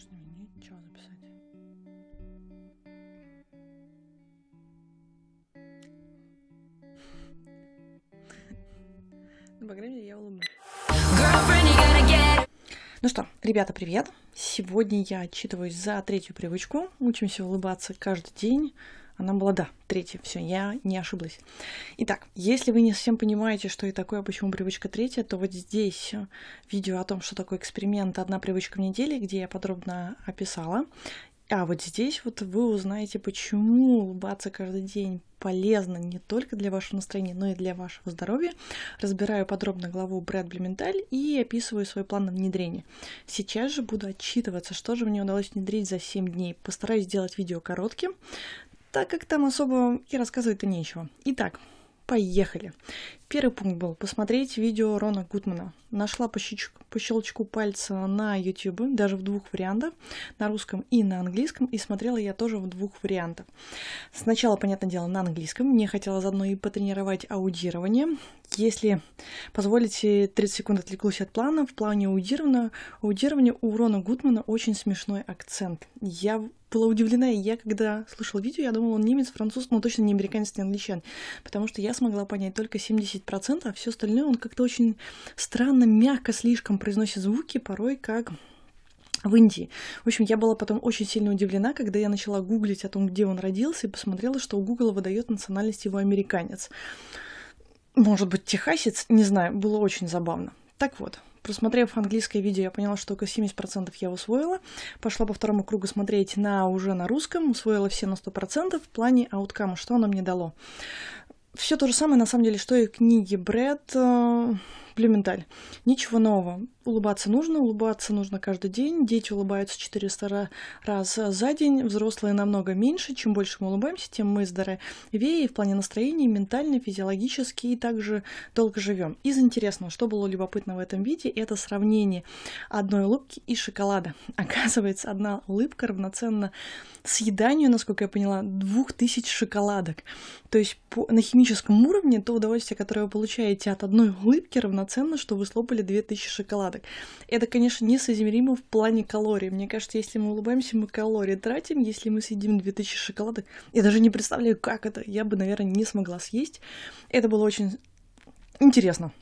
можешь заменить, ничего написать. Ну, по крайней мере, я улыбнулась. Ну что, ребята, привет! Сегодня я отчитываюсь за третью привычку. Учимся улыбаться каждый день. Она была, да, третья. Все, я не ошиблась. Итак, если вы не совсем понимаете, что и такое, почему привычка третья, то вот здесь э, видео о том, что такое эксперимент «Одна привычка в неделе», где я подробно описала. А вот здесь вот вы узнаете, почему улыбаться каждый день полезно не только для вашего настроения, но и для вашего здоровья. Разбираю подробно главу Брэд Блементаль и описываю свой план на внедрение. Сейчас же буду отчитываться, что же мне удалось внедрить за 7 дней. Постараюсь сделать видео коротким, так как там особо и рассказывать-то нечего. Итак, поехали. Первый пункт был посмотреть видео Рона Гудмана. Нашла по, щеч... по щелчку пальца на YouTube, даже в двух вариантах, на русском и на английском, и смотрела я тоже в двух вариантах. Сначала, понятное дело, на английском, мне хотелось заодно и потренировать аудирование. Если позволите, 30 секунд отвлеклась от плана, в плане аудирования, аудирования у Рона Гудмана очень смешной акцент. Я была удивлена, и я, когда слушала видео, я думала, он немец, француз, но точно не американец, не англичан, потому что я смогла понять только 70%, а все остальное он как-то очень странно, мягко слишком произносит звуки, порой как в Индии. В общем, я была потом очень сильно удивлена, когда я начала гуглить о том, где он родился, и посмотрела, что у Гугла выдает национальность его американец. Может быть, техасец? Не знаю, было очень забавно. Так вот, Просмотрев английское видео, я поняла, что только 70% я усвоила. Пошла по второму кругу смотреть на уже на русском, усвоила все на 100% в плане ауткама, что оно мне дало. Все то же самое, на самом деле, что и книги Брэд Блюменталь. Ничего нового. Улыбаться нужно, улыбаться нужно каждый день. Дети улыбаются 400 раз за день, взрослые намного меньше. Чем больше мы улыбаемся, тем мы здоровее в плане настроения, ментально, физиологически и также долго живем. Из интересного, что было любопытно в этом виде, это сравнение одной улыбки и шоколада. Оказывается, одна улыбка равноценна съеданию, насколько я поняла, 2000 шоколадок. То есть по, на химическом уровне то удовольствие, которое вы получаете от одной улыбки, равно полноценно, что вы слопали 2000 шоколадок. Это, конечно, несоизмеримо в плане калорий. Мне кажется, если мы улыбаемся, мы калории тратим. Если мы съедим 2000 шоколадок, я даже не представляю, как это. Я бы, наверное, не смогла съесть. Это было очень интересно.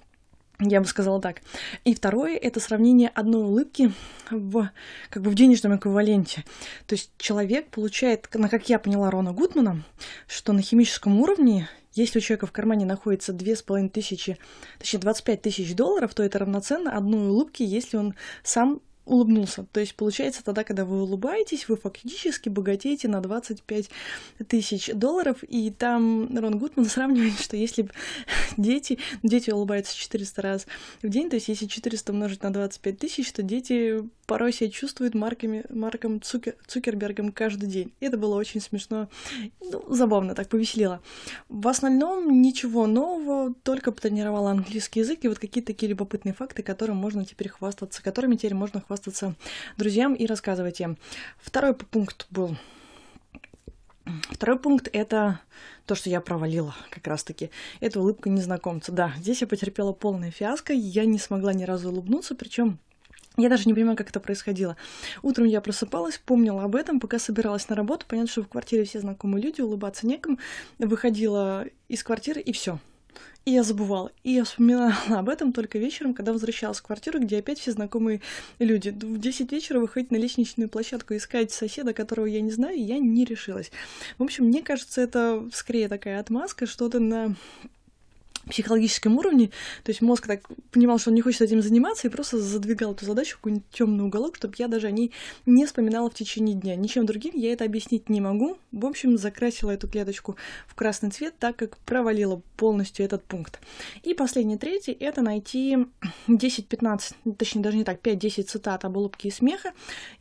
Я бы сказала так. И второе – это сравнение одной улыбки в, как бы в денежном эквиваленте. То есть человек получает, на как я поняла Рона Гудмана, что на химическом уровне, если у человека в кармане находится 2500, точнее 25 тысяч долларов, то это равноценно одной улыбке, если он сам улыбнулся. То есть, получается, тогда, когда вы улыбаетесь, вы фактически богатеете на 25 тысяч долларов. И там Рон Гудман сравнивает, что если дети... Дети улыбаются 400 раз в день, то есть если 400 умножить на 25 тысяч, то дети порой себя чувствует марками, Марком Цукер, Цукербергом каждый день. И это было очень смешно, ну, забавно, так повеселило. В основном ничего нового, только потренировала английский язык и вот какие-то такие любопытные факты, которым можно теперь хвастаться, которыми теперь можно хвастаться друзьям и рассказывать им. Второй пункт был Второй пункт – это то, что я провалила как раз-таки. Это улыбка незнакомца. Да, здесь я потерпела полное фиаско, я не смогла ни разу улыбнуться, причем я даже не понимаю, как это происходило. Утром я просыпалась, помнила об этом, пока собиралась на работу. Понятно, что в квартире все знакомые люди, улыбаться некому. Выходила из квартиры и все. И я забывала. И я вспоминала об этом только вечером, когда возвращалась в квартиру, где опять все знакомые люди. В 10 вечера выходить на лестничную площадку, искать соседа, которого я не знаю, я не решилась. В общем, мне кажется, это скорее такая отмазка, что-то на психологическом уровне, то есть мозг так понимал, что он не хочет этим заниматься, и просто задвигал эту задачу в какой-нибудь темный уголок, чтобы я даже о ней не вспоминала в течение дня. Ничем другим я это объяснить не могу. В общем, закрасила эту клеточку в красный цвет, так как провалила полностью этот пункт. И последний, третий, это найти 10-15, точнее даже не так, 5-10 цитат об улыбке и смеха.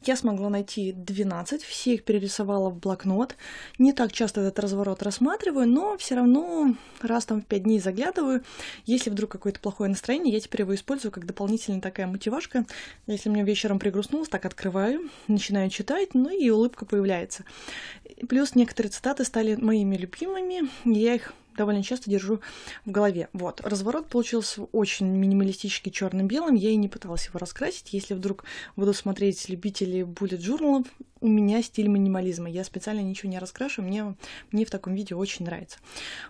Я смогла найти 12, все их перерисовала в блокнот. Не так часто этот разворот рассматриваю, но все равно раз там в 5 дней заглядываю, заглядываю. Если вдруг какое-то плохое настроение, я теперь его использую как дополнительная такая мотивашка. Если мне вечером пригрустнулось, так открываю, начинаю читать, ну и улыбка появляется. Плюс некоторые цитаты стали моими любимыми, я их довольно часто держу в голове. Вот, разворот получился очень минималистически черно-белым, я и не пыталась его раскрасить. Если вдруг буду смотреть любители bullet журналов, у меня стиль минимализма. Я специально ничего не раскрашу, мне, мне в таком виде очень нравится.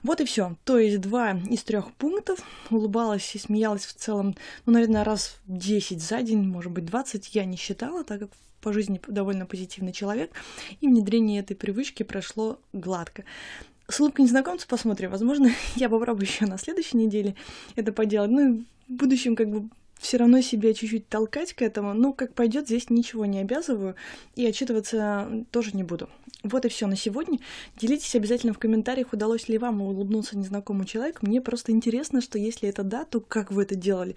Вот и все. То есть два из трех пунктов. Улыбалась и смеялась в целом, ну, наверное, раз 10 за день, может быть, 20. Я не считала, так как по жизни довольно позитивный человек, и внедрение этой привычки прошло гладко с улыбкой незнакомца посмотрю, Возможно, я попробую еще на следующей неделе это поделать. Ну, в будущем как бы все равно себя чуть-чуть толкать к этому, но как пойдет, здесь ничего не обязываю и отчитываться тоже не буду. Вот и все на сегодня. Делитесь обязательно в комментариях, удалось ли вам улыбнуться незнакомому человеку. Мне просто интересно, что если это да, то как вы это делали.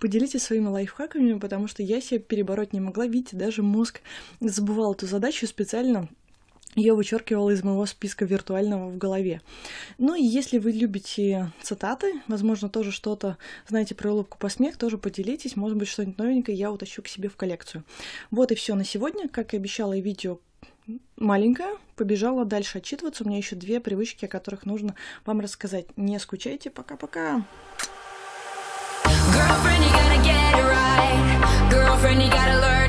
Поделитесь своими лайфхаками, потому что я себя перебороть не могла. Видите, даже мозг забывал эту задачу специально я вычеркивала из моего списка виртуального в голове. Ну и если вы любите цитаты, возможно, тоже что-то знаете про улыбку по смех, тоже поделитесь, может быть, что-нибудь новенькое я утащу к себе в коллекцию. Вот и все на сегодня. Как и обещала, видео маленькое. побежала дальше отчитываться. У меня еще две привычки, о которых нужно вам рассказать. Не скучайте, пока-пока! Girlfriend, you gotta get it right. Girlfriend, you gotta learn.